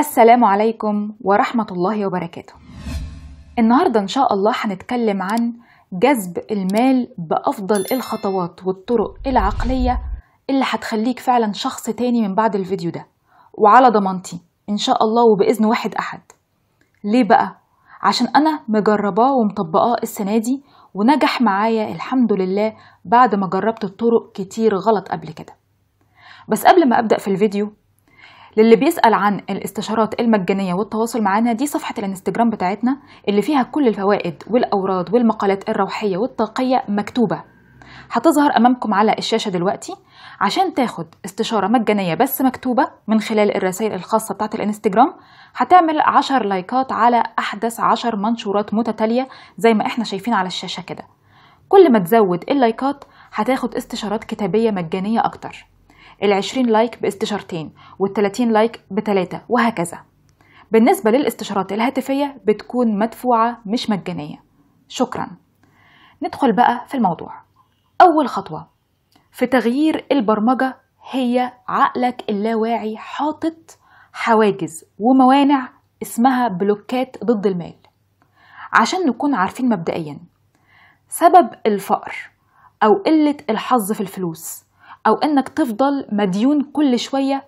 السلام عليكم ورحمة الله وبركاته. النهاردة إن شاء الله هنتكلم عن جذب المال بأفضل الخطوات والطرق العقلية اللي هتخليك فعلا شخص تاني من بعد الفيديو ده وعلى ضمانتي إن شاء الله وبإذن واحد أحد. ليه بقى؟ عشان أنا مجرباه ومطبقاه السنة دي ونجح معايا الحمد لله بعد ما جربت طرق كتير غلط قبل كده. بس قبل ما أبدأ في الفيديو للي بيسأل عن الاستشارات المجانية والتواصل معانا دي صفحة الانستجرام بتاعتنا اللي فيها كل الفوائد والأوراد والمقالات الروحية والطاقية مكتوبة هتظهر أمامكم على الشاشة دلوقتي عشان تاخد استشارة مجانية بس مكتوبة من خلال الرسائل الخاصة بتاعت الانستجرام هتعمل 10 لايكات على أحدث 10 منشورات متتالية زي ما احنا شايفين على الشاشة كده كل ما تزود اللايكات هتاخد استشارات كتابية مجانية أكتر ال20 لايك باستشارتين وال30 لايك بتلاتة وهكذا بالنسبة للاستشارات الهاتفية بتكون مدفوعة مش مجانية شكرا ندخل بقى في الموضوع أول خطوة في تغيير البرمجة هي عقلك اللاواعي حاطط حواجز وموانع اسمها بلوكات ضد المال عشان نكون عارفين مبدئيا سبب الفقر أو قلة الحظ في الفلوس أو أنك تفضل مديون كل شوية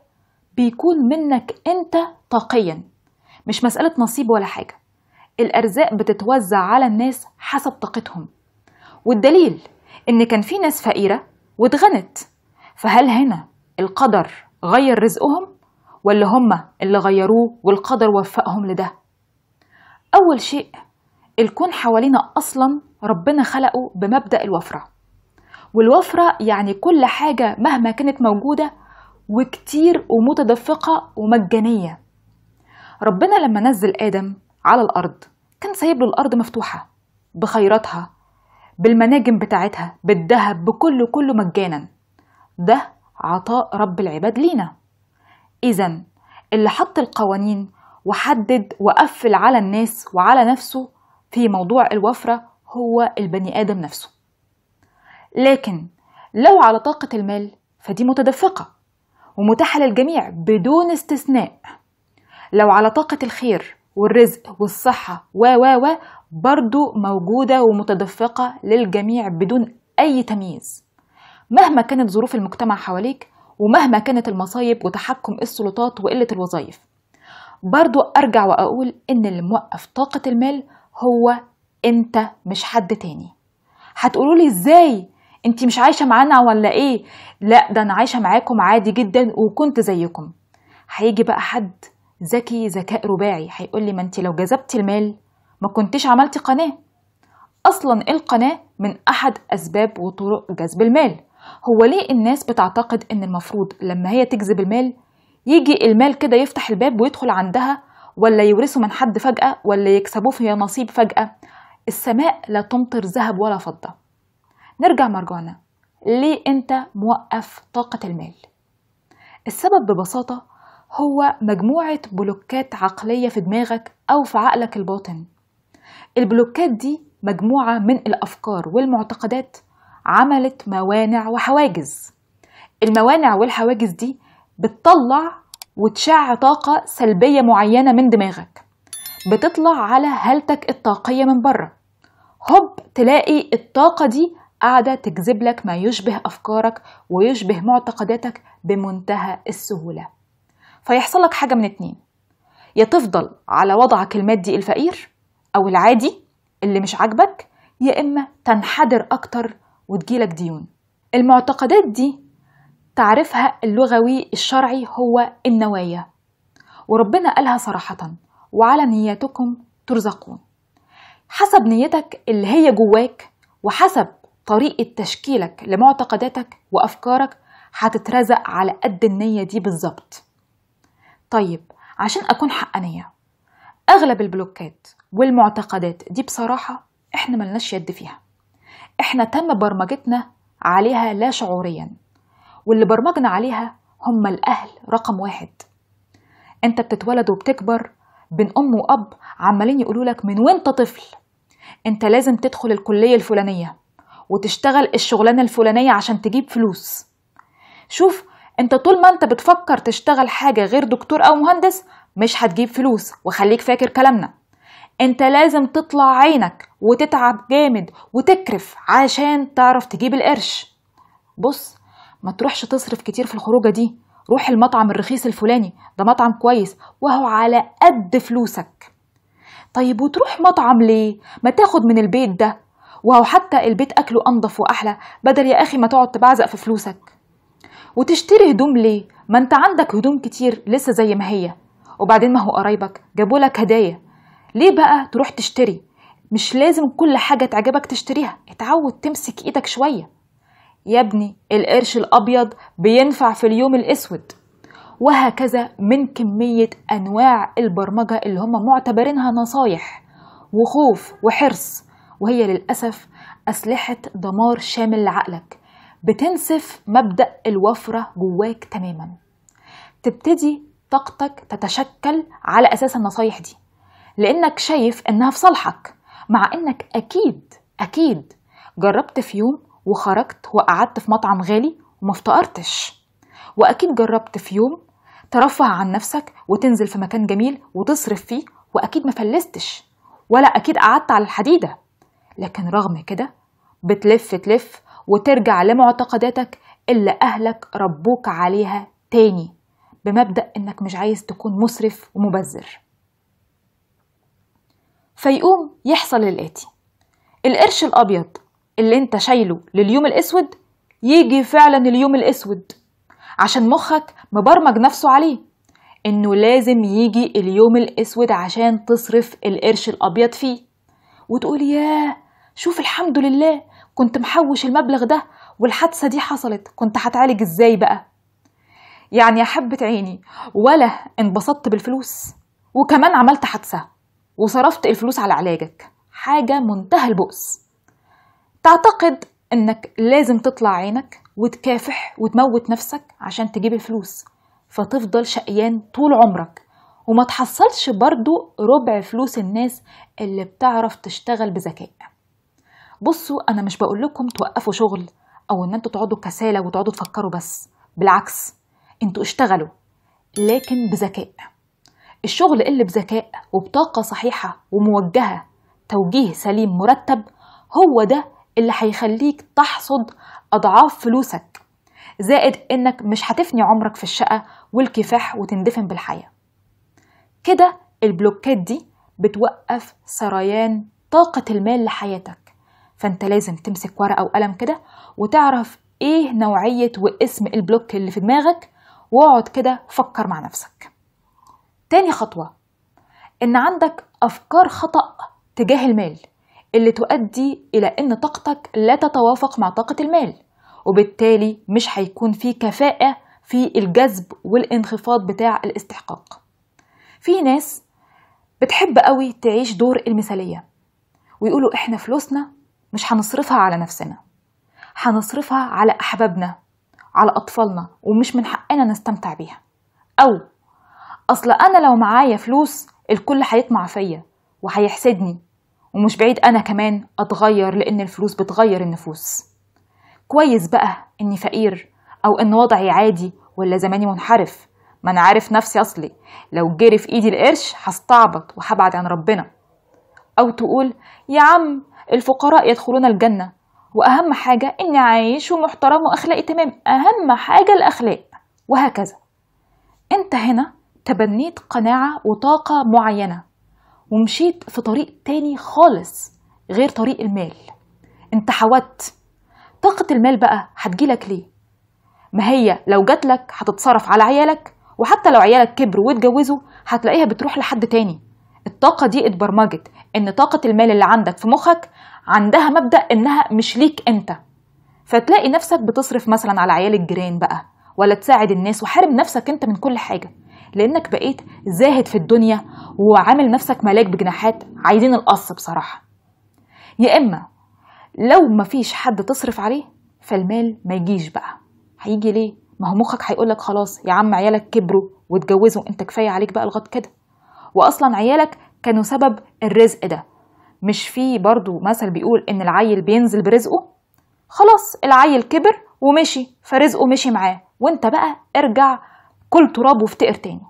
بيكون منك أنت طاقيا مش مسألة نصيب ولا حاجة الأرزاق بتتوزع على الناس حسب طاقتهم والدليل إن كان في ناس فقيرة واتغنت فهل هنا القدر غير رزقهم ولا هما اللي غيروه والقدر وفقهم لده أول شيء الكون حوالينا أصلا ربنا خلقه بمبدأ الوفرة والوفرة يعني كل حاجة مهما كانت موجودة وكتير ومتدفقة ومجانية ربنا لما نزل آدم على الأرض كان سايب له الأرض مفتوحة بخيراتها بالمناجم بتاعتها بالذهب بكله كله مجانا ده عطاء رب العباد لينا إذا اللي حط القوانين وحدد وقفل على الناس وعلى نفسه في موضوع الوفرة هو البني آدم نفسه لكن لو على طاقة المال فدي متدفقة ومتاحة للجميع بدون استثناء لو على طاقة الخير والرزق والصحة و و و برضو موجودة ومتدفقة للجميع بدون أي تمييز مهما كانت ظروف المجتمع حواليك ومهما كانت المصايب وتحكم السلطات وقلة الوظائف برضو أرجع وأقول إن اللي موقف طاقة المال هو أنت مش حد تاني هتقولولي إزاي انت مش عايشه معانا ولا ايه لا ده انا عايشه معاكم عادي جدا وكنت زيكم هيجي بقى حد ذكي ذكاء رباعي هيقول لي ما انت لو جذبتي المال ما كنتش عملتي قناه اصلا القناه من احد اسباب وطرق جذب المال هو ليه الناس بتعتقد ان المفروض لما هي تجذب المال يجي المال كده يفتح الباب ويدخل عندها ولا يورثه من حد فجاه ولا يكسبوه في نصيب فجاه السماء لا تمطر ذهب ولا فضه نرجع مرجعنا ليه أنت موقف طاقة المال؟ السبب ببساطة هو مجموعة بلوكات عقلية في دماغك أو في عقلك الباطن البلوكات دي مجموعة من الأفكار والمعتقدات عملت موانع وحواجز الموانع والحواجز دي بتطلع وتشع طاقة سلبية معينة من دماغك بتطلع على هالتك الطاقية من بره هوب تلاقي الطاقة دي قاعدة تجذب لك ما يشبه أفكارك ويشبه معتقداتك بمنتهى السهولة فيحصل لك حاجة من اتنين يا تفضل على وضعك المادي الفقير أو العادي اللي مش عاجبك يا إما تنحدر أكتر وتجيلك ديون المعتقدات دي تعرفها اللغوي الشرعي هو النوايا وربنا قالها صراحة وعلى نياتكم ترزقون حسب نيتك اللي هي جواك وحسب طريقة تشكيلك لمعتقداتك وأفكارك هتترزق على قد النية دي بالظبط طيب عشان أكون حقانية أغلب البلوكات والمعتقدات دي بصراحة إحنا ملناش يد فيها إحنا تم برمجتنا عليها لا شعوريا واللي برمجنا عليها هم الأهل رقم واحد أنت بتتولد وبتكبر بين أم وأب عمالين يقولولك من وانت طفل أنت لازم تدخل الكلية الفلانية وتشتغل الشغلانة الفلانية عشان تجيب فلوس شوف انت طول ما انت بتفكر تشتغل حاجة غير دكتور او مهندس مش هتجيب فلوس وخليك فاكر كلامنا انت لازم تطلع عينك وتتعب جامد وتكرف عشان تعرف تجيب القرش بص ما تروحش تصرف كتير في الخروجة دي روح المطعم الرخيص الفلاني ده مطعم كويس وهو على قد فلوسك طيب وتروح مطعم ليه ما تاخد من البيت ده وهو حتى البيت أكله أنضف وأحلى بدل يا أخي ما تقعد تبعزق في فلوسك وتشتري هدوم ليه؟ ما أنت عندك هدوم كتير لسه زي ما هي وبعدين ما هو قرايبك جابولك هدايا ليه بقى تروح تشتري؟ مش لازم كل حاجة تعجبك تشتريها اتعود تمسك ايدك شوية يا ابني القرش الأبيض بينفع في اليوم الأسود وهكذا من كمية أنواع البرمجة اللي هم معتبرينها نصايح وخوف وحرص وهي للأسف أسلحة دمار شامل لعقلك بتنسف مبدأ الوفرة جواك تماما تبتدي طاقتك تتشكل على أساس النصايح دي لأنك شايف إنها في صالحك مع إنك أكيد أكيد جربت في يوم وخرجت وقعدت في مطعم غالي وما افتقرتش وأكيد جربت في يوم ترفه عن نفسك وتنزل في مكان جميل وتصرف فيه وأكيد ما فلستش ولا أكيد قعدت على الحديدة لكن رغم كده بتلف تلف وترجع لمعتقداتك اللي أهلك ربوك عليها تاني بمبدأ إنك مش عايز تكون مسرف ومبذر فيقوم يحصل الآتي القرش الأبيض اللي انت شايله لليوم الأسود يجي فعلا اليوم الأسود عشان مخك مبرمج نفسه عليه إنه لازم يجي اليوم الأسود عشان تصرف القرش الأبيض فيه وتقول ياه شوف الحمد لله كنت محوش المبلغ ده والحادثة دي حصلت كنت هتعالج ازاي بقى يعني يا حبة عيني ولا انبسطت بالفلوس وكمان عملت حادثة وصرفت الفلوس على علاجك حاجة منتهى البؤس تعتقد انك لازم تطلع عينك وتكافح وتموت نفسك عشان تجيب الفلوس فتفضل شقيان طول عمرك وما تحصلش برضو ربع فلوس الناس اللي بتعرف تشتغل بذكاء بصوا انا مش بقول لكم توقفوا شغل او ان انتوا تقعدوا كسالى وتقعدوا تفكروا بس بالعكس انتوا اشتغلوا لكن بذكاء الشغل اللي بذكاء وبطاقه صحيحه وموجهه توجيه سليم مرتب هو ده اللي هيخليك تحصد اضعاف فلوسك زائد انك مش هتفني عمرك في الشقه والكفاح وتندفن بالحياه كده البلوكات دي بتوقف سريان طاقه المال لحياتك فانت لازم تمسك ورقة وقلم كده وتعرف ايه نوعية واسم البلوك اللي في دماغك واقعد كده فكر مع نفسك تاني خطوة ان عندك افكار خطأ تجاه المال اللي تؤدي الى ان طاقتك لا تتوافق مع طاقة المال وبالتالي مش هيكون في كفاءة في الجذب والانخفاض بتاع الاستحقاق في ناس بتحب قوي تعيش دور المثالية ويقولوا احنا فلوسنا مش هنصرفها على نفسنا هنصرفها على أحبابنا على أطفالنا ومش من حقنا نستمتع بيها أو أصل أنا لو معايا فلوس الكل هيطمع فيا وهيحسدني ومش بعيد أنا كمان أتغير لأن الفلوس بتغير النفوس كويس بقى إني فقير أو إن وضعي عادي ولا زماني منحرف ما أنا عارف نفسي أصلي لو جري في إيدي القرش هستعبط وهبعد عن ربنا أو تقول يا عم الفقراء يدخلون الجنة وأهم حاجة إني عايش ومحترم وأخلاقي تمام أهم حاجة الأخلاق وهكذا أنت هنا تبنيت قناعة وطاقة معينة ومشيت في طريق تاني خالص غير طريق المال انت حودت طاقة المال بقى هتجيلك ليه ما هي لو جاتلك هتتصرف على عيالك وحتى لو عيالك كبروا واتجوزوا هتلاقيها بتروح لحد تاني الطاقة دي اتبرمجت إن طاقة المال اللي عندك في مخك عندها مبدأ إنها مش ليك أنت فتلاقي نفسك بتصرف مثلا على عيال الجيران بقى ولا تساعد الناس وحارم نفسك أنت من كل حاجة لأنك بقيت زاهد في الدنيا وعامل نفسك ملاك بجناحات عايزين القص بصراحة يا إما لو مفيش حد تصرف عليه فالمال ما يجيش بقى هيجي ليه ما هو مخك هيقولك خلاص يا عم عيالك كبروا واتجوزوا انت كفايه عليك بقى لغايه كده واصلا عيالك كانوا سبب الرزق ده مش في برضو مثل بيقول ان العيل بينزل برزقه خلاص العيل كبر ومشي فرزقه مشي معاه وانت بقى ارجع كل تراب وافتقر تاني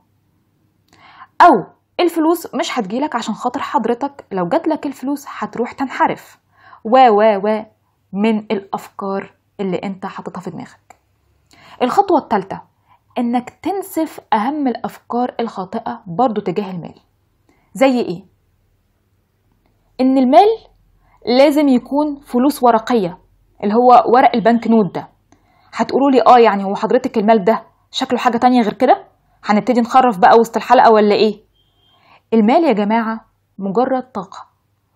او الفلوس مش هتجيلك عشان خاطر حضرتك لو جاتلك الفلوس هتروح تنحرف و و و من الافكار اللي انت حاططها في دماغك الخطوه الثالثه انك تنسف اهم الافكار الخاطئه برضو تجاه المال زي ايه ان المال لازم يكون فلوس ورقيه اللي هو ورق البنك نوت ده هتقولوا لي اه يعني هو حضرتك المال ده شكله حاجه تانية غير كده هنبتدي نخرف بقى وسط الحلقه ولا ايه المال يا جماعه مجرد طاقه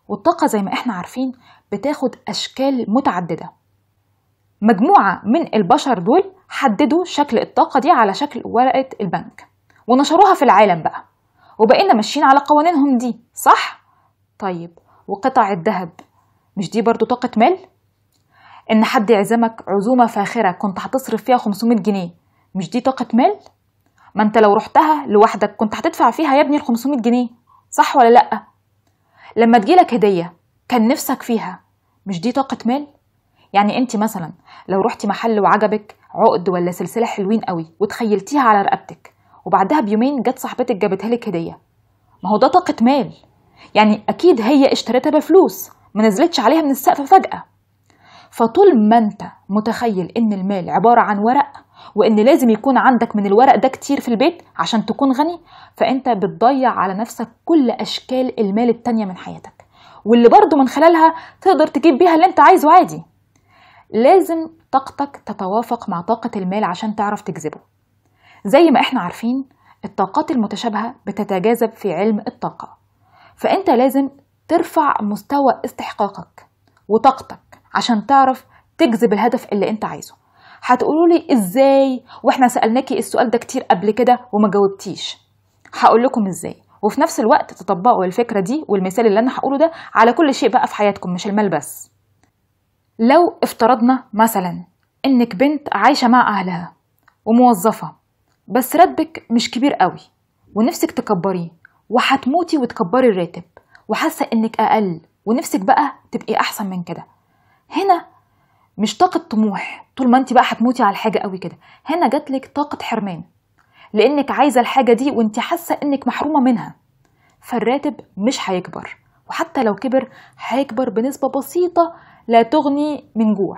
والطاقه زي ما احنا عارفين بتاخد اشكال متعدده مجموعه من البشر دول حددوا شكل الطاقة دي على شكل ورقة البنك ونشروها في العالم بقى وبقينا ماشيين على قوانينهم دي صح؟ طيب وقطع الذهب مش دي برضو طاقة مال؟ إن حد يعزمك عزومة فاخرة كنت هتصرف فيها 500 جنيه مش دي طاقة مال؟ ما انت لو رحتها لوحدك كنت هتدفع فيها يا ابني ال 500 جنيه صح ولا لأ؟ لما تجيلك هدية كان نفسك فيها مش دي طاقة مال؟ يعني انت مثلا لو رحتي محل وعجبك عقد ولا سلسله حلوين قوي وتخيلتيها على رقبتك وبعدها بيومين جت صاحبتك جابتها لك هديه ما هو ده طاقه مال يعني اكيد هي اشترتها بفلوس ما نزلتش عليها من السقف فجاه فطول ما انت متخيل ان المال عباره عن ورق وان لازم يكون عندك من الورق ده كتير في البيت عشان تكون غني فانت بتضيع على نفسك كل اشكال المال التانيه من حياتك واللي برضه من خلالها تقدر تجيب بيها اللي انت عايزه عادي لازم طاقتك تتوافق مع طاقة المال عشان تعرف تجذبه زي ما احنا عارفين الطاقات المتشابهة بتتجاذب في علم الطاقة فانت لازم ترفع مستوى استحقاقك وطاقتك عشان تعرف تجذب الهدف اللي انت عايزه هتقولوا لي ازاي واحنا سالناكي السؤال ده كتير قبل كده وما جاوبتيش هقول لكم ازاي وفي نفس الوقت تطبقوا الفكره دي والمثال اللي انا هقوله ده على كل شيء بقى في حياتكم مش المال بس لو افترضنا مثلا انك بنت عايشة مع اهلها وموظفة بس راتبك مش كبير قوي ونفسك تكبريه وهتموتي وتكبري الراتب وحاسة انك اقل ونفسك بقى تبقي احسن من كده هنا مش طاقة طموح طول ما انت بقى هتموتي على الحاجة قوي كده هنا جاتلك طاقة حرمان لانك عايزة الحاجة دي وانت حاسة انك محرومة منها فالراتب مش هيكبر وحتى لو كبر هيكبر بنسبة بسيطة لا تغني من جوع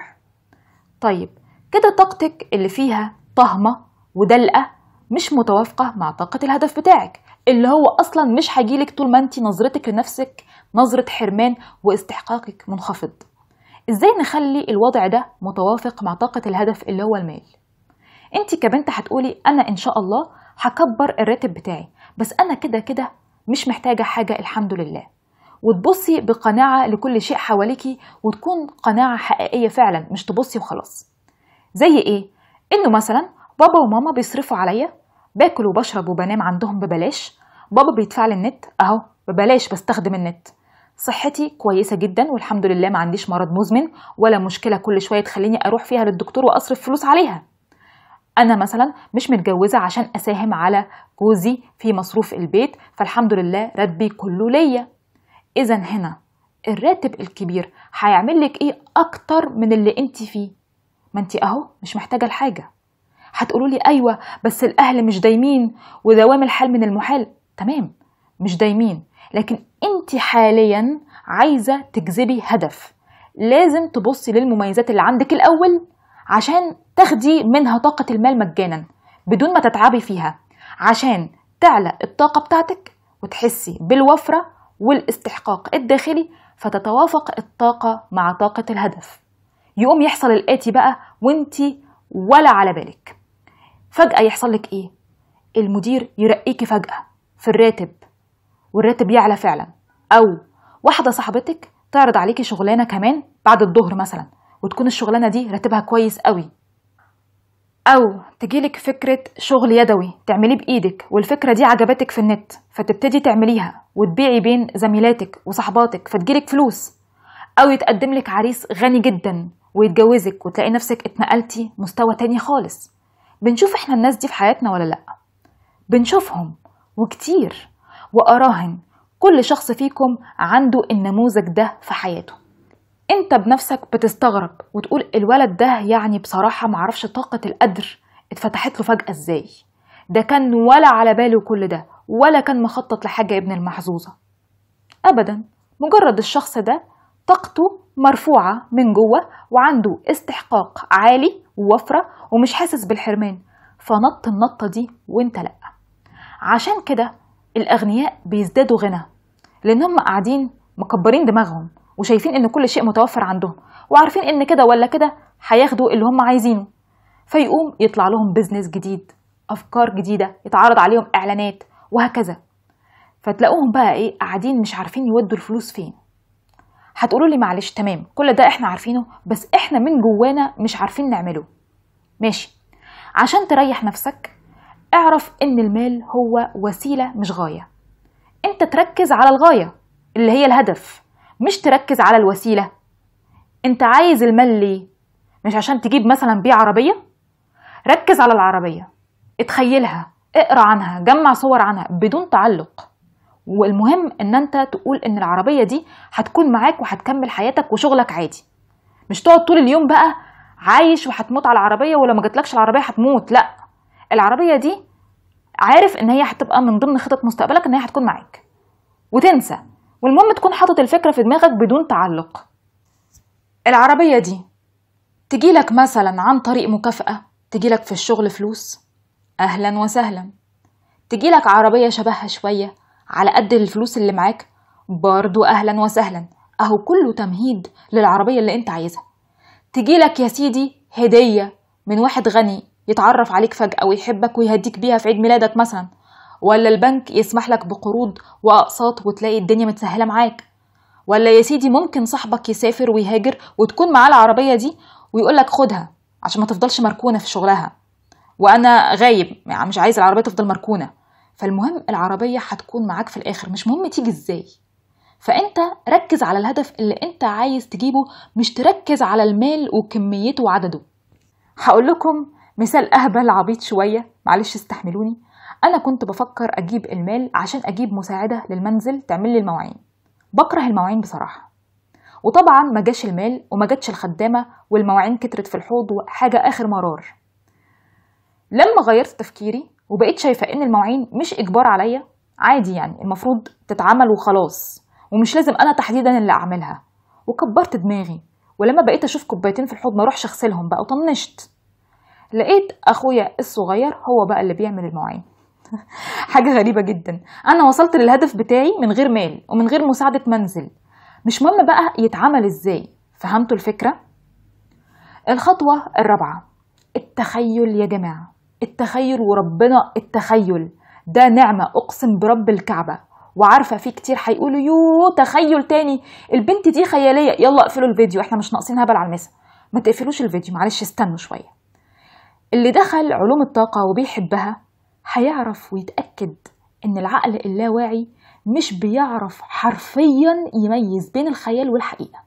طيب كده طاقتك اللي فيها طهمة ودلقة مش متوافقة مع طاقة الهدف بتاعك اللي هو أصلا مش هيجيلك طول ما انت نظرتك لنفسك نظرة حرمان واستحقاقك منخفض ازاي نخلي الوضع ده متوافق مع طاقة الهدف اللي هو المال انت كبنت هتقولي انا ان شاء الله هكبر الراتب بتاعي بس انا كده كده مش محتاجة حاجة الحمد لله وتبصي بقناعة لكل شيء حواليكي وتكون قناعة حقيقية فعلا مش تبصي وخلاص زي ايه؟ انه مثلا بابا وماما بيصرفوا عليا باكل وبشرب وبنام عندهم ببلاش بابا بيدفع لي النت اهو ببلاش بستخدم النت صحتي كويسه جدا والحمد لله ما عنديش مرض مزمن ولا مشكله كل شويه تخليني اروح فيها للدكتور واصرف فلوس عليها انا مثلا مش متجوزه عشان اساهم على جوزي في مصروف البيت فالحمد لله ربي كله ليا إذا هنا الراتب الكبير هيعمل لك إيه أكتر من اللي أنت فيه ما أنت أهو مش محتاجة لحاجة هتقولوا لي أيوة بس الأهل مش دايمين ودوام الحال من المحال تمام مش دايمين لكن أنت حاليا عايزة تجذبي هدف لازم تبصي للمميزات اللي عندك الأول عشان تاخدي منها طاقة المال مجانا بدون ما تتعبي فيها عشان تعلى الطاقة بتاعتك وتحسي بالوفرة والاستحقاق الداخلي فتتوافق الطاقة مع طاقة الهدف يقوم يحصل الآتي بقى وانت ولا على بالك فجأة يحصل لك إيه؟ المدير يرقيكي فجأة في الراتب والراتب يعلى فعلا أو واحدة صاحبتك تعرض عليكي شغلانة كمان بعد الظهر مثلا وتكون الشغلانة دي راتبها كويس قوي او تجيلك فكره شغل يدوي تعمليه بايدك والفكره دي عجبتك في النت فتبتدي تعمليها وتبيعي بين زميلاتك وصحباتك فتجيلك فلوس او يتقدم لك عريس غني جدا ويتجوزك وتلاقي نفسك اتنقلتي مستوى تاني خالص بنشوف احنا الناس دي في حياتنا ولا لا بنشوفهم وكتير واراهن كل شخص فيكم عنده النموذج ده في حياته انت بنفسك بتستغرب وتقول الولد ده يعني بصراحه معرفش طاقه القدر اتفتحت له فجاه ازاي ده كان ولا على باله كل ده ولا كان مخطط لحاجه ابن المحظوظه ابدا مجرد الشخص ده طاقته مرفوعه من جوه وعنده استحقاق عالي ووفره ومش حاسس بالحرمان فنط النطه دي وانت لا عشان كده الاغنياء بيزدادوا غنى لانهم قاعدين مكبرين دماغهم وشايفين ان كل شيء متوفر عندهم وعارفين ان كده ولا كده هياخدوا اللي هم عايزينه فيقوم يطلع لهم بيزنس جديد افكار جديده يتعرض عليهم اعلانات وهكذا فتلاقوهم بقى ايه قاعدين مش عارفين يودوا الفلوس فين هتقولوا لي معلش تمام كل ده احنا عارفينه بس احنا من جوانا مش عارفين نعمله ماشي عشان تريح نفسك اعرف ان المال هو وسيله مش غايه انت تركز على الغايه اللي هي الهدف مش تركز على الوسيلة انت عايز المال ليه مش عشان تجيب مثلا بيه عربية ركز على العربية اتخيلها اقرا عنها جمع صور عنها بدون تعلق والمهم ان انت تقول ان العربية دي هتكون معاك وهتكمل حياتك وشغلك عادي مش تقعد طول اليوم بقى عايش وهتموت على العربية ولو ما جاتلكش العربية هتموت لا العربية دي عارف ان هي هتبقى من ضمن خطط مستقبلك ان هي هتكون معاك وتنسى والمهم تكون حاطط الفكرة في دماغك بدون تعلق العربية دي تجيلك مثلا عن طريق مكافأة تجيلك في الشغل فلوس أهلا وسهلا تجيلك عربية شبهها شوية على قد الفلوس اللي معاك برضو أهلا وسهلا أهو كله تمهيد للعربية اللي أنت عايزها تجيلك يا سيدي هدية من واحد غني يتعرف عليك فجأة ويحبك ويهديك بيها في عيد ميلادك مثلا ولا البنك يسمح لك بقروض واقساط وتلاقي الدنيا متسهله معاك ولا يا سيدي ممكن صاحبك يسافر ويهاجر وتكون معاه العربيه دي ويقول لك خدها عشان ما تفضلش مركونه في شغلها وانا غايب يعني مش عايز العربيه تفضل مركونه فالمهم العربيه هتكون معاك في الاخر مش مهم تيجي ازاي فانت ركز على الهدف اللي انت عايز تجيبه مش تركز على المال وكميته وعدده هقول لكم مثال اهبل عبيط شويه معلش استحملوني أنا كنت بفكر أجيب المال عشان أجيب مساعدة للمنزل تعمل لي المواعين بكره المواعين بصراحة وطبعا ما جاش المال وما جاتش الخدامة والمواعين كترت في الحوض وحاجة آخر مرار لما غيرت تفكيري وبقيت شايفة إن المواعين مش إجبار عليا عادي يعني المفروض تتعمل وخلاص ومش لازم أنا تحديدا اللي أعملها وكبرت دماغي ولما بقيت أشوف كوبايتين في الحوض ما أروحش أغسلهم بقى وطنشت لقيت أخويا الصغير هو بقى اللي بيعمل المواعين حاجة غريبة جدا أنا وصلت للهدف بتاعي من غير مال ومن غير مساعدة منزل مش مهم بقى يتعمل إزاي فهمتوا الفكرة؟ الخطوة الرابعة التخيل يا جماعة التخيل وربنا التخيل ده نعمة أقسم برب الكعبة وعارفة في كتير هيقولوا يو تخيل تاني البنت دي خيالية يلا اقفلوا الفيديو احنا مش ناقصين هبل على المسا ما تقفلوش الفيديو معلش استنوا شوية اللي دخل علوم الطاقة وبيحبها هيعرف ويتأكد إن العقل اللاواعي مش بيعرف حرفيا يميز بين الخيال والحقيقة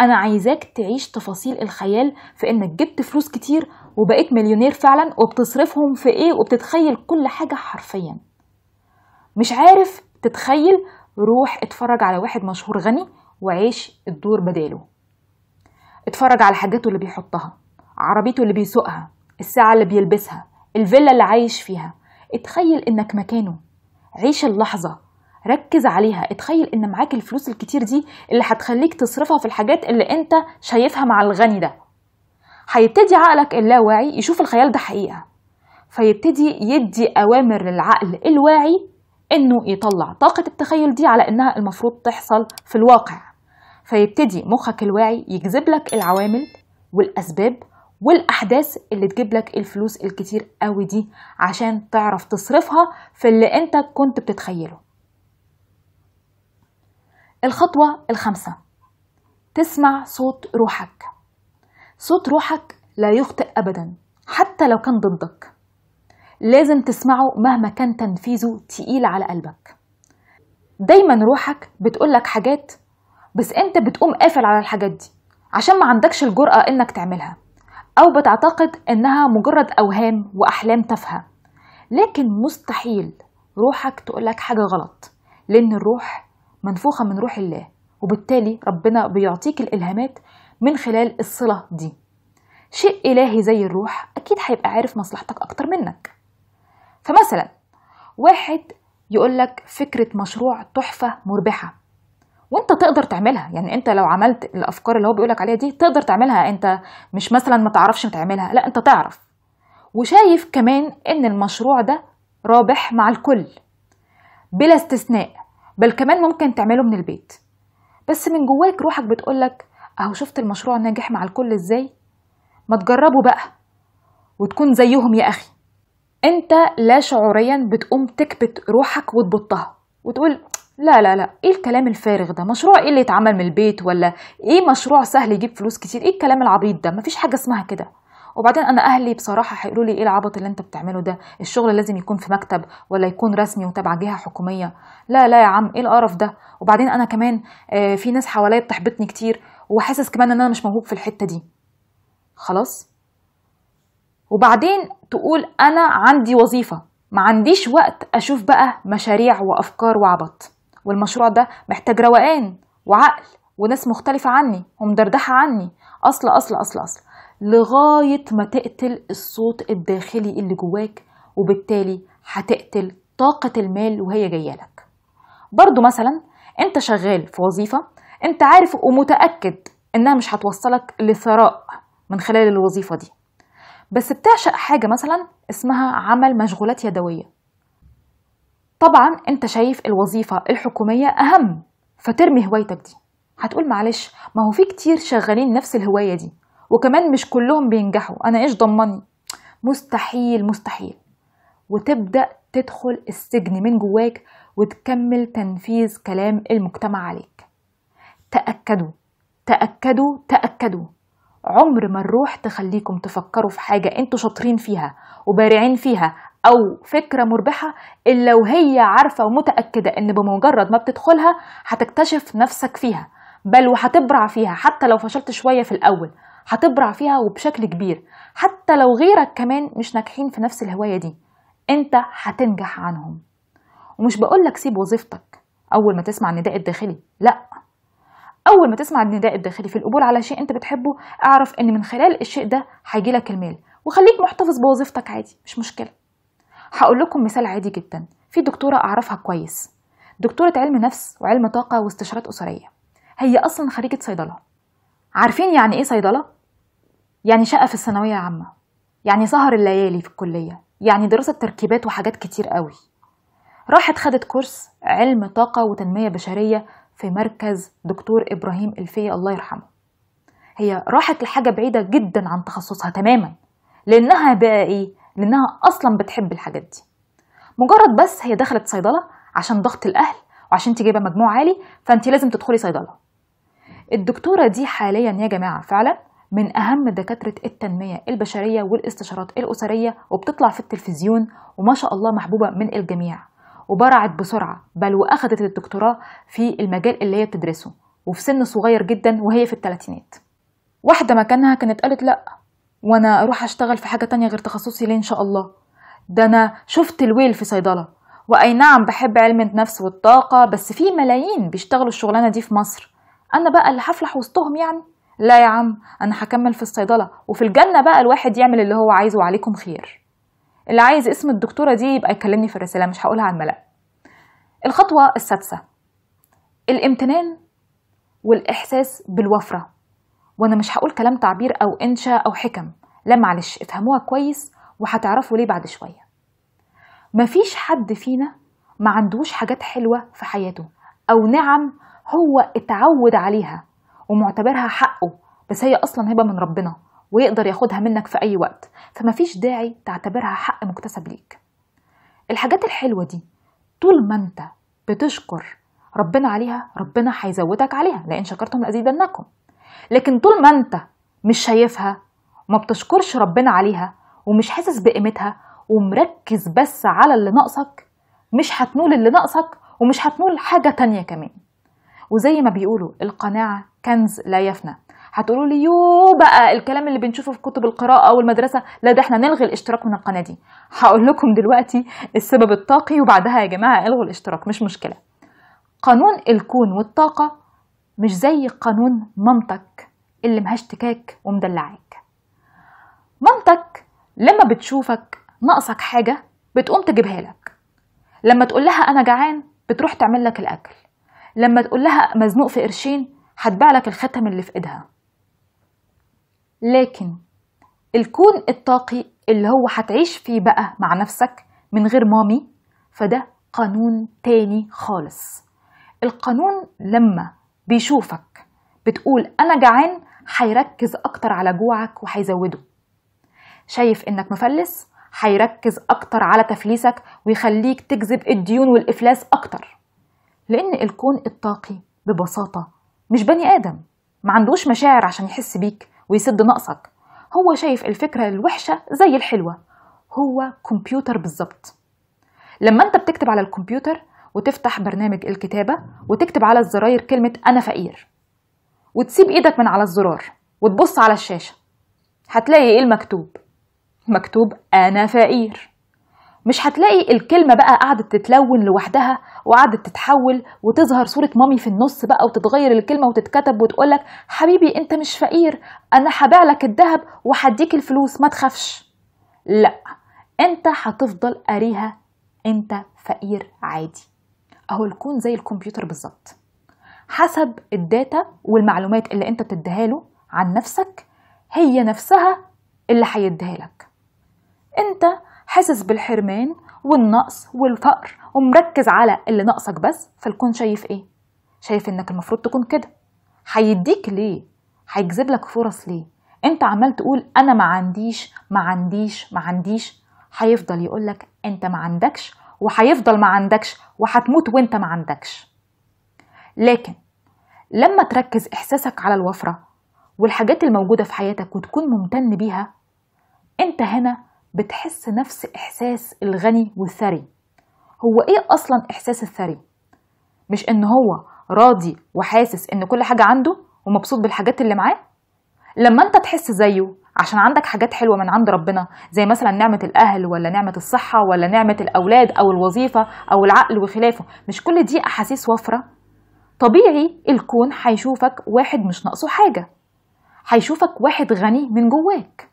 أنا عايزاك تعيش تفاصيل الخيال في إنك جبت فلوس كتير وبقيت مليونير فعلا وبتصرفهم في إيه وبتتخيل كل حاجة حرفيا مش عارف تتخيل روح اتفرج على واحد مشهور غني وعيش الدور بداله اتفرج على حاجاته اللي بيحطها عربيته اللي بيسوقها الساعة اللي بيلبسها الفيلا اللي عايش فيها اتخيل انك مكانه عيش اللحظه ركز عليها اتخيل ان معاك الفلوس الكتير دي اللي هتخليك تصرفها في الحاجات اللي انت شايفها مع الغني ده هيبتدي عقلك اللاواعي يشوف الخيال ده حقيقه فيبتدي يدي اوامر للعقل الواعي انه يطلع طاقه التخيل دي على انها المفروض تحصل في الواقع فيبتدي مخك الواعي يجذب لك العوامل والاسباب والاحداث اللي تجيب لك الفلوس الكتير قوي دي عشان تعرف تصرفها في اللي انت كنت بتتخيله الخطوة الخامسة تسمع صوت روحك صوت روحك لا يخطئ أبدا حتى لو كان ضدك لازم تسمعه مهما كان تنفيذه تقيل على قلبك دايما روحك بتقولك حاجات بس انت بتقوم قافل على الحاجات دي عشان ما عندكش الجرأة انك تعملها أو بتعتقد إنها مجرد أوهام وأحلام تافهة لكن مستحيل روحك تقولك حاجة غلط لأن الروح منفوخة من روح الله وبالتالي ربنا بيعطيك الإلهامات من خلال الصلة دي شيء إلهي زي الروح أكيد هيبقى عارف مصلحتك أكتر منك فمثلا واحد يقولك فكرة مشروع تحفة مربحة وانت تقدر تعملها يعني انت لو عملت الافكار اللي هو بيقولك عليها دي تقدر تعملها انت مش مثلا ما تعرفش تعملها لا انت تعرف وشايف كمان ان المشروع ده رابح مع الكل بلا استثناء بل كمان ممكن تعمله من البيت بس من جواك روحك بتقولك اهو شفت المشروع ناجح مع الكل ازاي ما تجربه بقى وتكون زيهم يا اخي انت لا شعوريا بتقوم تكبت روحك وتبطها وتقول لا لا لا ايه الكلام الفارغ ده مشروع ايه اللي يتعمل من البيت ولا ايه مشروع سهل يجيب فلوس كتير ايه الكلام العبيط ده مفيش حاجه اسمها كده وبعدين انا اهلي بصراحه هيقولوا لي ايه العبط اللي انت بتعمله ده الشغل لازم يكون في مكتب ولا يكون رسمي وتابع جهه حكوميه لا لا يا عم ايه القرف ده وبعدين انا كمان آه في ناس حواليا بتحبطني كتير وحاسس كمان ان انا مش موهوب في الحته دي خلاص وبعدين تقول انا عندي وظيفه ما عنديش وقت اشوف بقى مشاريع وافكار وعبط والمشروع ده محتاج روقان وعقل وناس مختلفة عني ومدردحة عني أصل أصل أصل أصل لغاية ما تقتل الصوت الداخلي اللي جواك وبالتالي هتقتل طاقة المال وهي جاية لك برضو مثلا انت شغال في وظيفة انت عارف ومتأكد انها مش هتوصلك لثراء من خلال الوظيفة دي بس بتعشق حاجة مثلا اسمها عمل مشغولات يدوية طبعا انت شايف الوظيفه الحكوميه اهم فترمي هوايتك دي هتقول معلش ما هو في كتير شغالين نفس الهوايه دي وكمان مش كلهم بينجحوا انا ايش ضمني مستحيل مستحيل وتبدا تدخل السجن من جواك وتكمل تنفيذ كلام المجتمع عليك تاكدوا تاكدوا تاكدوا عمر ما الروح تخليكم تفكروا في حاجة انتوا شاطرين فيها وبارعين فيها أو فكرة مربحة إلا وهي عارفة ومتأكدة إن بمجرد ما بتدخلها هتكتشف نفسك فيها بل وهتبرع فيها حتى لو فشلت شوية في الأول هتبرع فيها وبشكل كبير حتى لو غيرك كمان مش ناجحين في نفس الهواية دي انت هتنجح عنهم ومش بقولك سيب وظيفتك أول ما تسمع النداء الداخلي لأ اول ما تسمع النداء الداخلي في القبول على شيء انت بتحبه اعرف ان من خلال الشيء ده هيجيلك المال وخليك محتفظ بوظيفتك عادي مش مشكله هقول لكم مثال عادي جدا في دكتوره اعرفها كويس دكتوره علم نفس وعلم طاقه واستشارات اسريه هي اصلا خريجه صيدله عارفين يعني ايه صيدله يعني شقه في الثانويه العامه يعني سهر الليالي في الكليه يعني دراسه تركيبات وحاجات كتير قوي راحت خدت كورس علم طاقة وتنمية بشرية في مركز دكتور إبراهيم الفي الله يرحمه هي راحت لحاجة بعيدة جدا عن تخصصها تماما لأنها بقى إيه؟ لأنها أصلا بتحب الحاجات دي مجرد بس هي دخلت صيدلة عشان ضغط الأهل وعشان تجيب مجموع عالي فأنت لازم تدخلي صيدلة الدكتورة دي حاليا يا جماعة فعلا من أهم دكاترة التنمية البشرية والاستشارات الأسرية وبتطلع في التلفزيون وما شاء الله محبوبة من الجميع وبرعت بسرعة بل وأخدت الدكتوراه في المجال اللي هي بتدرسه وفي سن صغير جدا وهي في الثلاثينات واحدة مكانها كانت قالت لأ وأنا أروح أشتغل في حاجة تانية غير تخصصي ليه إن شاء الله ده أنا شفت الويل في صيدلة وأي نعم بحب علم النفس والطاقة بس في ملايين بيشتغلوا الشغلانة دي في مصر أنا بقى اللي هفلح وسطهم يعني لا يا عم أنا هكمل في الصيدلة وفي الجنة بقى الواحد يعمل اللي هو عايزه وعليكم خير اللي عايز اسم الدكتورة دي يبقى يكلمني في الرسالة مش هقولها على الملأ الخطوة السادسة الامتنان والإحساس بالوفرة وأنا مش هقول كلام تعبير أو إنشا أو حكم لا معلش افهموها كويس وهتعرفوا ليه بعد شوية مفيش حد فينا ما عندوش حاجات حلوة في حياته أو نعم هو اتعود عليها ومعتبرها حقه بس هي أصلا هبة من ربنا ويقدر ياخدها منك في أي وقت فما فيش داعي تعتبرها حق مكتسب ليك الحاجات الحلوة دي طول ما أنت بتشكر ربنا عليها ربنا هيزودك عليها لأن شكرتم لأزيدنكم لكن طول ما أنت مش شايفها وما بتشكرش ربنا عليها ومش حاسس بقيمتها ومركز بس على اللي ناقصك مش هتنول اللي ناقصك ومش هتنول حاجة تانية كمان وزي ما بيقولوا القناعة كنز لا يفنى هتقولوا لي يو بقى الكلام اللي بنشوفه في كتب القراءه والمدرسه لا ده احنا نلغي الاشتراك من القناه دي هقول لكم دلوقتي السبب الطاقي وبعدها يا جماعه الغوا الاشتراك مش مشكله قانون الكون والطاقه مش زي قانون مامتك اللي مهشتكاك ومدلعاك مامتك لما بتشوفك ناقصك حاجه بتقوم تجيبها لك لما تقول لها انا جعان بتروح تعمل لك الاكل لما تقول لها مزنوق في قرشين هتبيع لك الختم اللي في ايدها لكن الكون الطاقي اللي هو هتعيش فيه بقى مع نفسك من غير مامي فده قانون تاني خالص القانون لما بيشوفك بتقول انا جعان هيركز اكتر على جوعك وهيزوده شايف انك مفلس هيركز اكتر على تفليسك ويخليك تجذب الديون والافلاس اكتر لان الكون الطاقي ببساطه مش بني ادم ما عندوش مشاعر عشان يحس بيك ويسد نقصك هو شايف الفكرة الوحشة زي الحلوة هو كمبيوتر بالظبط لما انت بتكتب على الكمبيوتر وتفتح برنامج الكتابة وتكتب على الزراير كلمة أنا فقير وتسيب إيدك من على الزرار وتبص على الشاشة هتلاقي إيه المكتوب مكتوب أنا فقير مش هتلاقي الكلمة بقى قعدت تتلون لوحدها وقعدت تتحول وتظهر صورة مامي في النص بقى وتتغير الكلمة وتتكتب وتقولك حبيبي انت مش فقير انا هبيع لك الذهب وهديك الفلوس ما تخافش لا انت هتفضل قاريها انت فقير عادي اهو الكون زي الكمبيوتر بالظبط حسب الداتا والمعلومات اللي انت بتديها له عن نفسك هي نفسها اللي هيديها لك انت حاسس بالحرمان والنقص والفقر ومركز على اللي ناقصك بس فالكون شايف ايه شايف انك المفروض تكون كده هيديك ليه هيجذب لك فرص ليه انت عمال تقول انا ما عنديش ما عنديش ما عنديش هيفضل يقول لك انت ما عندكش وهيفضل ما عندكش وهتموت وانت ما عندكش لكن لما تركز احساسك على الوفره والحاجات الموجوده في حياتك وتكون ممتن بيها انت هنا بتحس نفس إحساس الغني والثري هو إيه أصلا إحساس الثري؟ مش إن هو راضي وحاسس إن كل حاجة عنده ومبسوط بالحاجات اللي معاه؟ لما أنت تحس زيه عشان عندك حاجات حلوة من عند ربنا زي مثلا نعمة الأهل ولا نعمة الصحة ولا نعمة الأولاد أو الوظيفة أو العقل وخلافه مش كل دي أحاسيس وفرة طبيعي الكون هيشوفك واحد مش ناقصه حاجة هيشوفك واحد غني من جواك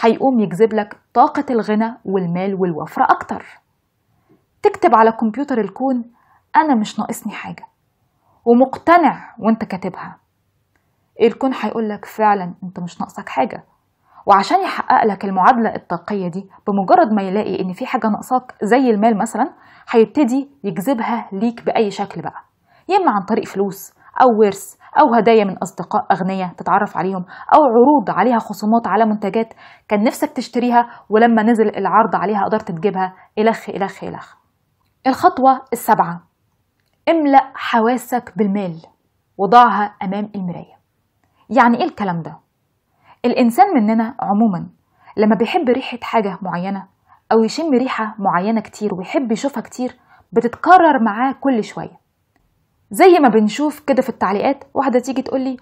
هيقوم يجذب لك طاقة الغنى والمال والوفرة أكتر تكتب على كمبيوتر الكون أنا مش ناقصني حاجة ومقتنع وانت كاتبها الكون هيقول لك فعلا انت مش ناقصك حاجة وعشان يحقق لك المعادلة الطاقية دي بمجرد ما يلاقي ان في حاجة ناقصاك زي المال مثلا هيبتدي يجذبها ليك بأي شكل بقى يا إما عن طريق فلوس أو ورث أو هدايا من أصدقاء أغنياء تتعرف عليهم أو عروض عليها خصومات على منتجات كان نفسك تشتريها ولما نزل العرض عليها قدرت تجيبها إلخ إلخ إلخ الخطوة السابعة املأ حواسك بالمال وضعها أمام المراية يعني إيه الكلام ده؟ الإنسان مننا عموما لما بيحب ريحة حاجة معينة أو يشم ريحة معينة كتير ويحب يشوفها كتير بتتكرر معاه كل شوية زي ما بنشوف كده في التعليقات واحدة تيجي تقولي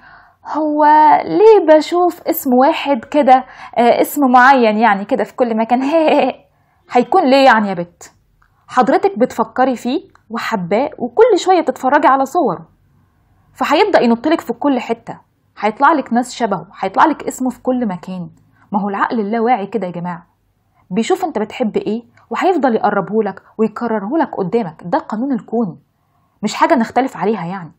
هو ليه بشوف اسم واحد كده آه، اسم معين يعني كده في كل مكان هيكون ليه يعني يا بت حضرتك بتفكري فيه وحباه وكل شوية بتتفرجي على صوره فهيبدأ ينطلك في كل حتة هيطلع لك ناس شبهه هيطلع لك اسمه في كل مكان ما هو العقل اللاواعي كده يا جماعة بيشوف انت بتحب ايه وهيفضل يقربهولك ويكررهولك قدامك ده قانون الكون مش حاجة نختلف عليها يعني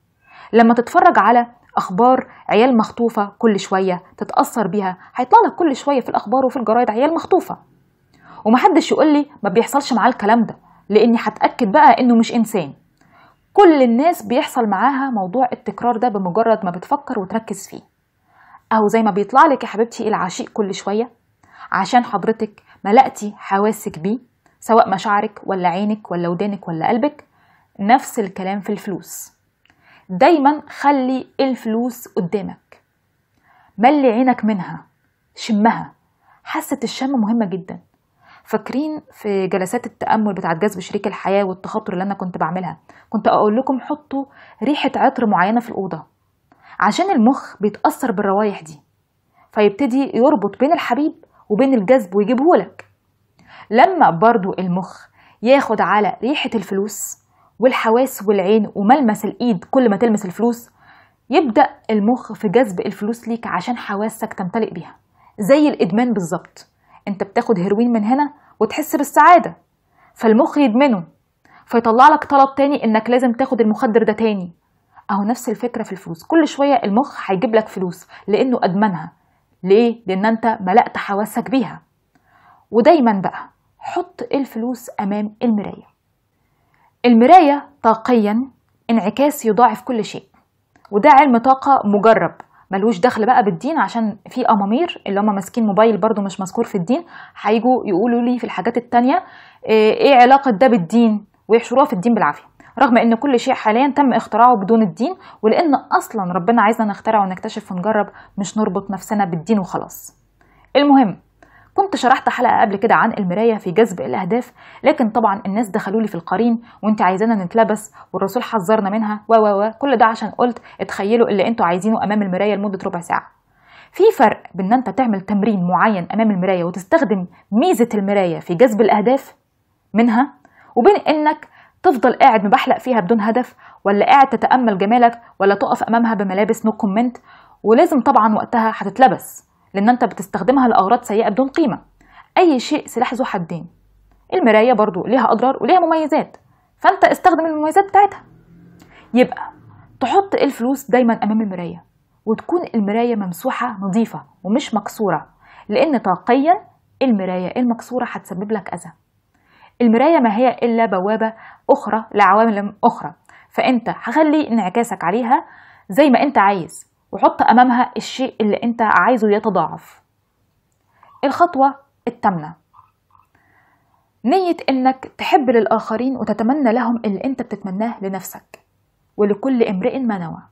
لما تتفرج على اخبار عيال مخطوفه كل شويه تتاثر بيها هيطلع لك كل شويه في الاخبار وفي الجرايد عيال مخطوفه ومحدش يقول لي ما بيحصلش معاه الكلام ده لاني هتاكد بقى انه مش انسان كل الناس بيحصل معاها موضوع التكرار ده بمجرد ما بتفكر وتركز فيه اهو زي ما بيطلع لك يا حبيبتي العشيق كل شويه عشان حضرتك ملأتي حواسك بيه سواء مشاعرك ولا عينك ولا ودانك ولا قلبك نفس الكلام في الفلوس دايما خلي الفلوس قدامك ملي عينك منها شمها حاسة الشم مهمة جدا فاكرين في جلسات التأمل بتاعة جذب شريك الحياة والتخاطر اللي أنا كنت بعملها كنت أقول لكم حطوا ريحة عطر معينة في الأوضة عشان المخ بيتأثر بالروايح دي فيبتدي يربط بين الحبيب وبين الجذب ويجيبهولك لما برضو المخ ياخد على ريحة الفلوس والحواس والعين وملمس الايد كل ما تلمس الفلوس يبدا المخ في جذب الفلوس ليك عشان حواسك تمتلئ بيها زي الادمان بالظبط انت بتاخد هيروين من هنا وتحس بالسعاده فالمخ يدمنه فيطلع لك طلب تاني انك لازم تاخد المخدر ده تاني اهو نفس الفكره في الفلوس كل شويه المخ هيجيب لك فلوس لانه ادمنها ليه لان انت ملأت حواسك بيها ودايما بقى حط الفلوس امام المرايه المراية طاقيا انعكاس يضاعف كل شيء وده علم طاقة مجرب ملوش دخل بقى بالدين عشان في أمامير اللي هم ماسكين موبايل برضو مش مذكور في الدين هيجوا يقولوا لي في الحاجات التانية آه، ايه علاقة ده بالدين ويحشروها في الدين بالعافية رغم ان كل شيء حاليا تم اختراعه بدون الدين ولان اصلا ربنا عايزنا نخترع ونكتشف ونجرب مش نربط نفسنا بالدين وخلاص المهم كنت شرحت حلقة قبل كده عن المراية في جذب الأهداف لكن طبعا الناس دخلوا لي في القرين وانت عايزانا نتلبس والرسول حذرنا منها و و كل ده عشان قلت اتخيلوا اللي انتوا عايزينه أمام المراية لمدة ربع ساعة في فرق بين انت تعمل تمرين معين أمام المراية وتستخدم ميزة المراية في جذب الأهداف منها وبين انك تفضل قاعد مبحلق فيها بدون هدف ولا قاعد تتأمل جمالك ولا تقف أمامها بملابس نو كومنت ولازم طبعا وقتها هتتلبس لأن أنت بتستخدمها لأغراض سيئة بدون قيمة أي شيء سلاح ذو حدين المراية برضو ليها أضرار وليها مميزات فأنت استخدم المميزات بتاعتها يبقى تحط الفلوس دايما أمام المراية وتكون المراية ممسوحة نظيفة ومش مكسورة لأن طاقيا المراية المكسورة هتسبب لك أذى المراية ما هي إلا بوابة أخرى لعوامل أخرى فأنت هخلي انعكاسك عليها زي ما أنت عايز وحط أمامها الشيء اللي أنت عايزه يتضاعف الخطوة التامنة نية إنك تحب للآخرين وتتمنى لهم اللي أنت بتتمناه لنفسك ولكل امرئ ما نوى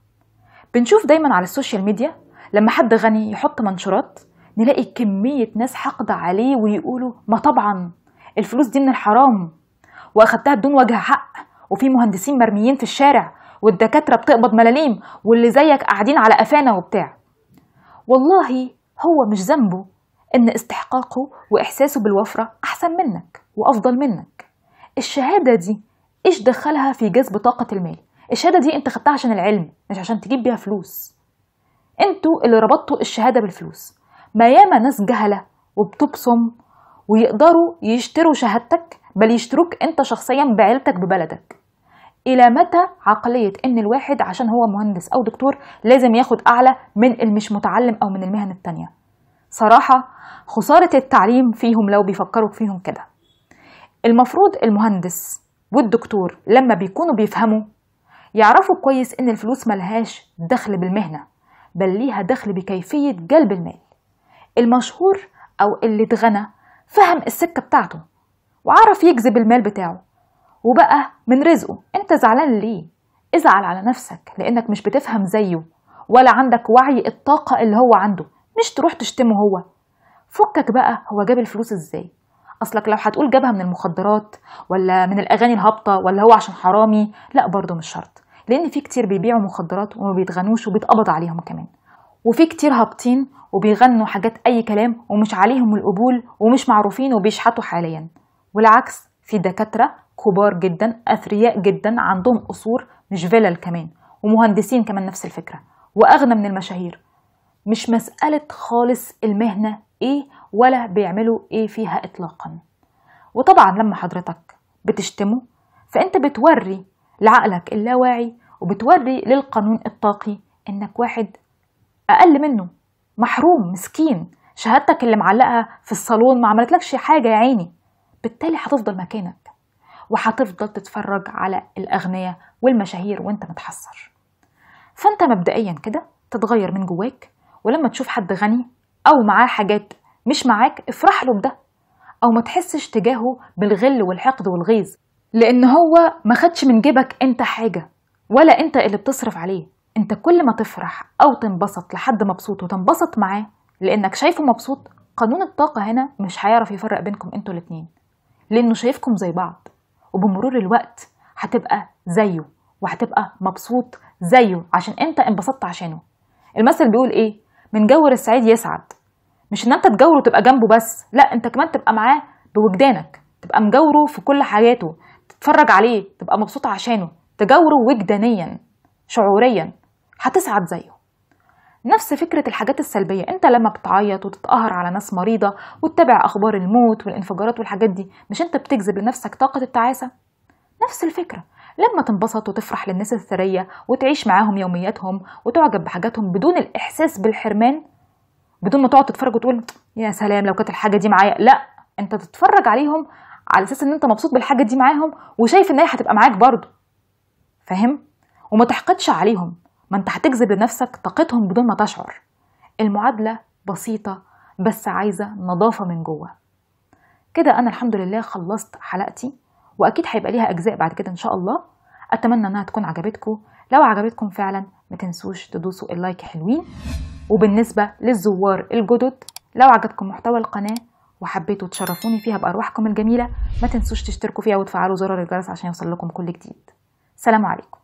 بنشوف دايما على السوشيال ميديا لما حد غني يحط منشورات نلاقي كمية ناس حقد عليه ويقولوا ما طبعا الفلوس دي من الحرام واخدتها بدون وجه حق وفي مهندسين مرميين في الشارع والدكاتره بتقبض ملاليم واللي زيك قاعدين على قفانا وبتاع والله هو مش ذنبه ان استحقاقه واحساسه بالوفره احسن منك وافضل منك الشهاده دي ايش دخلها في جذب طاقه المال الشهاده دي انت خدتها عشان العلم مش عشان تجيب بيها فلوس انتوا اللي ربطتوا الشهاده بالفلوس ما ياما ناس جهله وبتبصم ويقدروا يشتروا شهادتك بل يشتروك انت شخصيا بعيلتك ببلدك الى متى عقليه ان الواحد عشان هو مهندس او دكتور لازم ياخد اعلى من المش متعلم او من المهن التانيه صراحه خساره التعليم فيهم لو بيفكروا فيهم كده المفروض المهندس والدكتور لما بيكونوا بيفهموا يعرفوا كويس ان الفلوس ملهاش دخل بالمهنه بل ليها دخل بكيفيه جلب المال المشهور او اللي اتغنى فهم السكه بتاعته وعرف يجذب المال بتاعه وبقى من رزقه انت زعلان ليه ازعل على نفسك لانك مش بتفهم زيه ولا عندك وعي الطاقة اللي هو عنده مش تروح تشتمه هو فكك بقى هو جاب الفلوس ازاي اصلك لو هتقول جابها من المخدرات ولا من الاغاني الهابطة ولا هو عشان حرامي لا برضه مش شرط لان في كتير بيبيعوا مخدرات وما بيتغنوش وبيتقبض عليهم كمان وفي كتير هابطين وبيغنوا حاجات اي كلام ومش عليهم القبول ومش معروفين وبيشحتوا حاليا والعكس في دكاترة كبار جدا أثرياء جدا عندهم قصور مش فيلل كمان ومهندسين كمان نفس الفكرة وأغنى من المشاهير مش مسألة خالص المهنة إيه ولا بيعملوا إيه فيها إطلاقا وطبعا لما حضرتك بتشتمه فأنت بتوري لعقلك اللاواعي وبتوري للقانون الطاقي إنك واحد أقل منه محروم مسكين شهادتك اللي معلقها في الصالون ما عملتلكش حاجة يا عيني بالتالي هتفضل مكانك وهتفضل تتفرج على الأغنياء والمشاهير وانت متحسر فانت مبدئيا كده تتغير من جواك ولما تشوف حد غني أو معاه حاجات مش معاك افرح له بده أو ما تحسش تجاهه بالغل والحقد والغيظ لأن هو ما خدش من جيبك انت حاجة ولا انت اللي بتصرف عليه انت كل ما تفرح أو تنبسط لحد مبسوط وتنبسط معاه لأنك شايفه مبسوط قانون الطاقة هنا مش هيعرف يفرق بينكم انتوا الاتنين لأنه شايفكم زي بعض وبمرور الوقت هتبقى زيه وهتبقى مبسوط زيه عشان انت انبسطت عشانه المثل بيقول ايه من جور السعيد يسعد مش ان انت تجوره وتبقى جنبه بس لا انت كمان تبقى معاه بوجدانك تبقى مجوره في كل حاجاته تتفرج عليه تبقى مبسوط عشانه تجوره وجدانيا شعوريا هتسعد زيه نفس فكرة الحاجات السلبية انت لما بتعيط وتتقهر على ناس مريضة وتتابع اخبار الموت والانفجارات والحاجات دي مش انت بتجذب لنفسك طاقة التعاسة نفس الفكرة لما تنبسط وتفرح للناس الثرية وتعيش معاهم يومياتهم وتعجب بحاجاتهم بدون الإحساس بالحرمان بدون ما تقعد تتفرج وتقول يا سلام لو كانت الحاجة دي معايا لا انت تتفرج عليهم على اساس ان انت مبسوط بالحاجة دي معاهم وشايف ان هي هتبقى معاك برضه فاهم وما تحقدش عليهم ما انت هتجذب لنفسك طاقتهم بدون ما تشعر المعادلة بسيطة بس عايزة نظافة من جوه كده أنا الحمد لله خلصت حلقتي وأكيد هيبقى ليها أجزاء بعد كده إن شاء الله أتمنى إنها تكون عجبتكم لو عجبتكم فعلا ما تنسوش تدوسوا اللايك حلوين وبالنسبة للزوار الجدد لو عجبكم محتوى القناة وحبيتوا تشرفوني فيها بأرواحكم الجميلة ما تنسوش تشتركوا فيها وتفعلوا زر الجرس عشان يوصل لكم كل جديد سلام عليكم